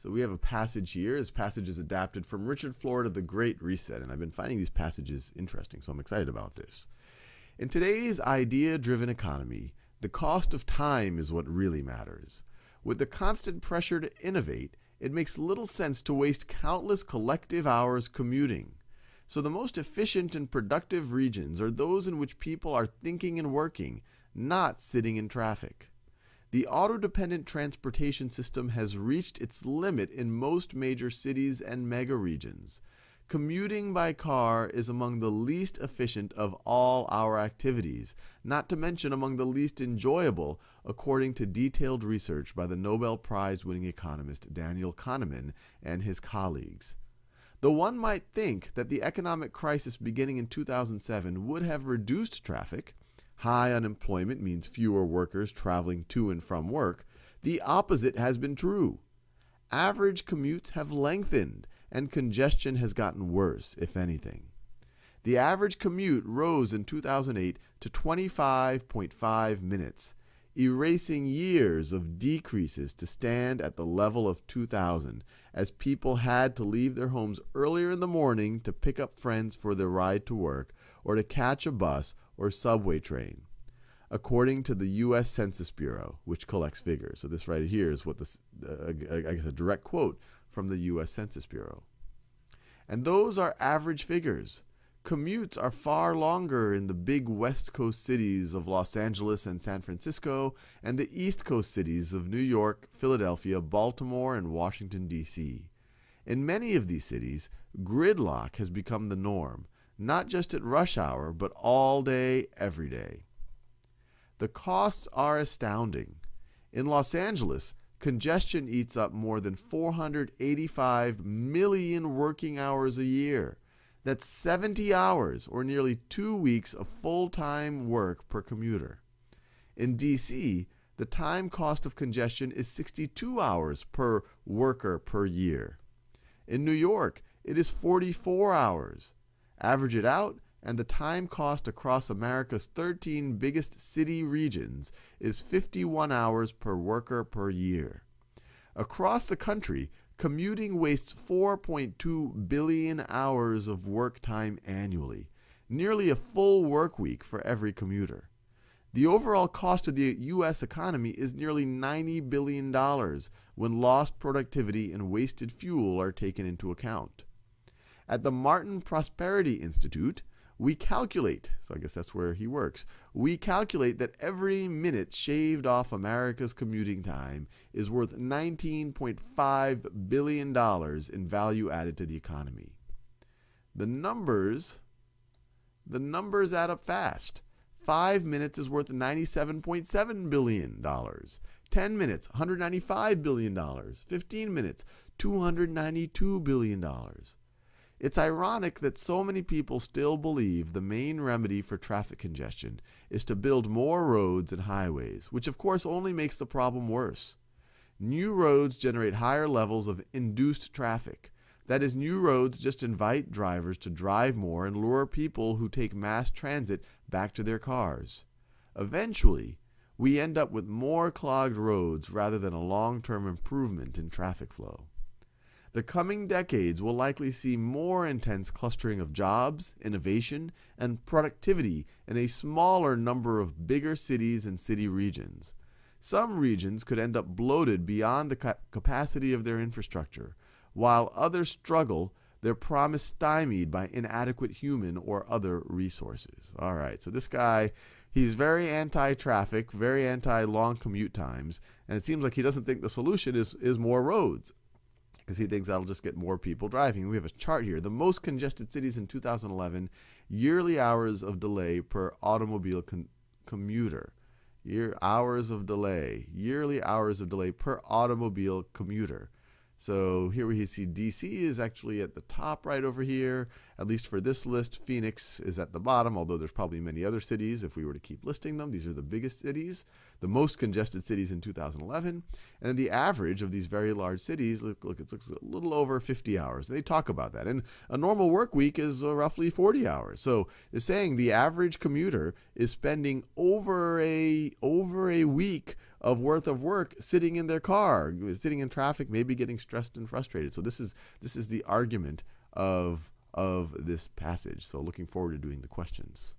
So we have a passage here. This passage is adapted from Richard Florida, The Great Reset, and I've been finding these passages interesting, so I'm excited about this. In today's idea-driven economy, the cost of time is what really matters. With the constant pressure to innovate, it makes little sense to waste countless collective hours commuting. So the most efficient and productive regions are those in which people are thinking and working, not sitting in traffic. The auto-dependent transportation system has reached its limit in most major cities and mega regions. Commuting by car is among the least efficient of all our activities, not to mention among the least enjoyable, according to detailed research by the Nobel Prize winning economist Daniel Kahneman and his colleagues. Though one might think that the economic crisis beginning in 2007 would have reduced traffic, high unemployment means fewer workers traveling to and from work, the opposite has been true. Average commutes have lengthened and congestion has gotten worse, if anything. The average commute rose in 2008 to 25.5 minutes, erasing years of decreases to stand at the level of 2000 as people had to leave their homes earlier in the morning to pick up friends for their ride to work or to catch a bus or subway train, according to the U.S. Census Bureau, which collects figures. So this right here is what this, uh, I guess, a direct quote from the U.S. Census Bureau. And those are average figures. Commutes are far longer in the big West Coast cities of Los Angeles and San Francisco, and the East Coast cities of New York, Philadelphia, Baltimore, and Washington, D.C. In many of these cities, gridlock has become the norm, not just at rush hour, but all day, every day. The costs are astounding. In Los Angeles, congestion eats up more than 485 million working hours a year. That's 70 hours or nearly two weeks of full time work per commuter. In DC, the time cost of congestion is 62 hours per worker per year. In New York, it is 44 hours. Average it out, and the time cost across America's 13 biggest city regions is 51 hours per worker per year. Across the country, commuting wastes 4.2 billion hours of work time annually, nearly a full work week for every commuter. The overall cost of the U.S. economy is nearly $90 billion when lost productivity and wasted fuel are taken into account. At the Martin Prosperity Institute, we calculate, so I guess that's where he works, we calculate that every minute shaved off America's commuting time is worth $19.5 billion in value added to the economy. The numbers, the numbers add up fast. Five minutes is worth $97.7 billion. 10 minutes, $195 billion. 15 minutes, $292 billion. It's ironic that so many people still believe the main remedy for traffic congestion is to build more roads and highways, which of course only makes the problem worse. New roads generate higher levels of induced traffic. That is, new roads just invite drivers to drive more and lure people who take mass transit back to their cars. Eventually, we end up with more clogged roads rather than a long term improvement in traffic flow. The coming decades will likely see more intense clustering of jobs, innovation, and productivity in a smaller number of bigger cities and city regions. Some regions could end up bloated beyond the ca- capacity of their infrastructure, while others struggle, their promise stymied by inadequate human or other resources. All right, so this guy he's very anti-traffic, very anti-long commute times, and it seems like he doesn't think the solution is is more roads because he thinks that'll just get more people driving. We have a chart here. The most congested cities in 2011, yearly hours of delay per automobile commuter. Year hours of delay, yearly hours of delay per automobile commuter. So here we see DC is actually at the top right over here. At least for this list, Phoenix is at the bottom, although there's probably many other cities if we were to keep listing them. These are the biggest cities, the most congested cities in 2011. And the average of these very large cities, look, look it looks a little over 50 hours. They talk about that. And a normal work week is uh, roughly 40 hours. So it's saying the average commuter is spending over a, over a week of worth of work sitting in their car, sitting in traffic, maybe getting stressed and frustrated. So this is this is the argument of of this passage. So looking forward to doing the questions.